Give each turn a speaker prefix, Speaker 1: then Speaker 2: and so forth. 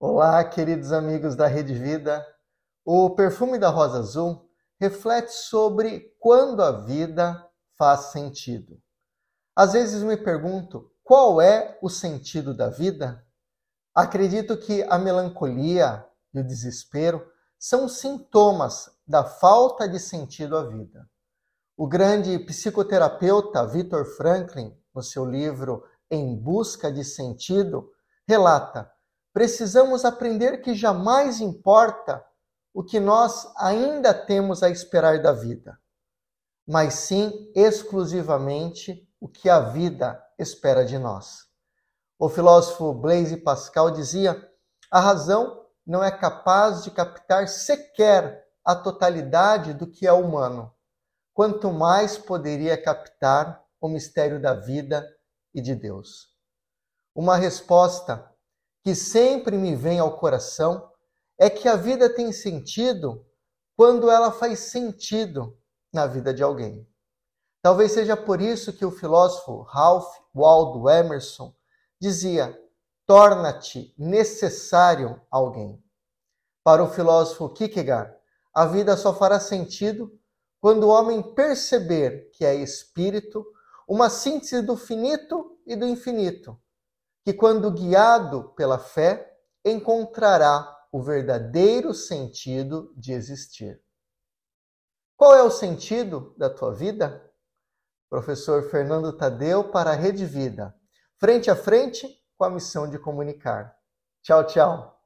Speaker 1: Olá, queridos amigos da Rede Vida. O perfume da rosa azul reflete sobre quando a vida faz sentido. Às vezes me pergunto qual é o sentido da vida. Acredito que a melancolia e o desespero são sintomas da falta de sentido à vida. O grande psicoterapeuta Viktor Franklin, no seu livro Em Busca de Sentido, relata precisamos aprender que jamais importa o que nós ainda temos a esperar da vida, mas sim exclusivamente o que a vida espera de nós. O filósofo Blaise Pascal dizia: a razão não é capaz de captar sequer a totalidade do que é humano, quanto mais poderia captar o mistério da vida e de Deus. Uma resposta que sempre me vem ao coração é que a vida tem sentido quando ela faz sentido na vida de alguém. Talvez seja por isso que o filósofo Ralph Waldo Emerson dizia: torna-te necessário alguém. Para o filósofo Kierkegaard, a vida só fará sentido quando o homem perceber que é espírito, uma síntese do finito e do infinito, que, quando guiado pela fé, encontrará o verdadeiro sentido de existir. Qual é o sentido da tua vida? Professor Fernando Tadeu para a Rede Vida, frente a frente com a missão de comunicar. Tchau, tchau.